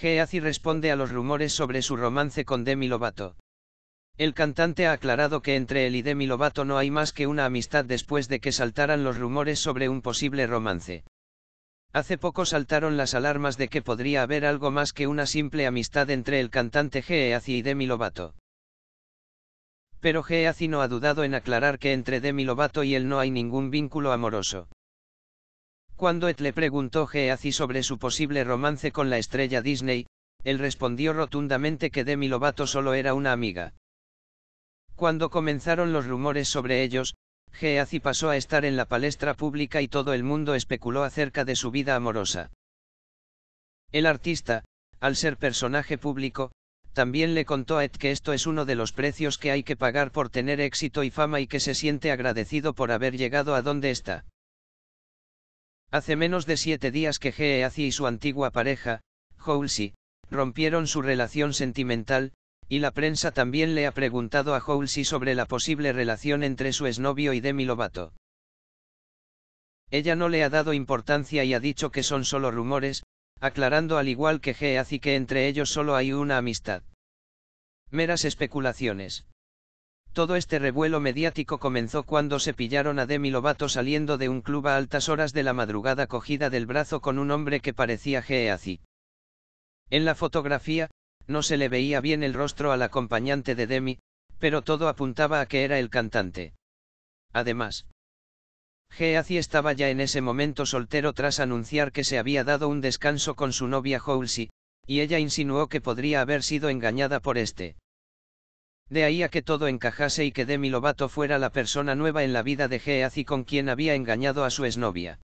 Geazi responde a los rumores sobre su romance con Demi Lovato. El cantante ha aclarado que entre él y Demi Lovato no hay más que una amistad después de que saltaran los rumores sobre un posible romance. Hace poco saltaron las alarmas de que podría haber algo más que una simple amistad entre el cantante Geazi y Demi Lovato. Pero Geazi no ha dudado en aclarar que entre Demi Lovato y él no hay ningún vínculo amoroso. Cuando Et le preguntó Geazi sobre su posible romance con la estrella Disney, él respondió rotundamente que Demi Lovato solo era una amiga. Cuando comenzaron los rumores sobre ellos, Geazi pasó a estar en la palestra pública y todo el mundo especuló acerca de su vida amorosa. El artista, al ser personaje público, también le contó a Ed que esto es uno de los precios que hay que pagar por tener éxito y fama y que se siente agradecido por haber llegado a donde está. Hace menos de siete días que Geazi y su antigua pareja, Halsey, rompieron su relación sentimental, y la prensa también le ha preguntado a Halsey sobre la posible relación entre su exnovio y Demi Lovato. Ella no le ha dado importancia y ha dicho que son solo rumores, aclarando al igual que Geazi que entre ellos solo hay una amistad. Meras especulaciones. Todo este revuelo mediático comenzó cuando se pillaron a Demi Lovato saliendo de un club a altas horas de la madrugada cogida del brazo con un hombre que parecía Geazi. En la fotografía, no se le veía bien el rostro al acompañante de Demi, pero todo apuntaba a que era el cantante. Además, Geazi estaba ya en ese momento soltero tras anunciar que se había dado un descanso con su novia Halsey, y ella insinuó que podría haber sido engañada por este. De ahí a que todo encajase y que Demi Lovato fuera la persona nueva en la vida de Geaz y con quien había engañado a su exnovia.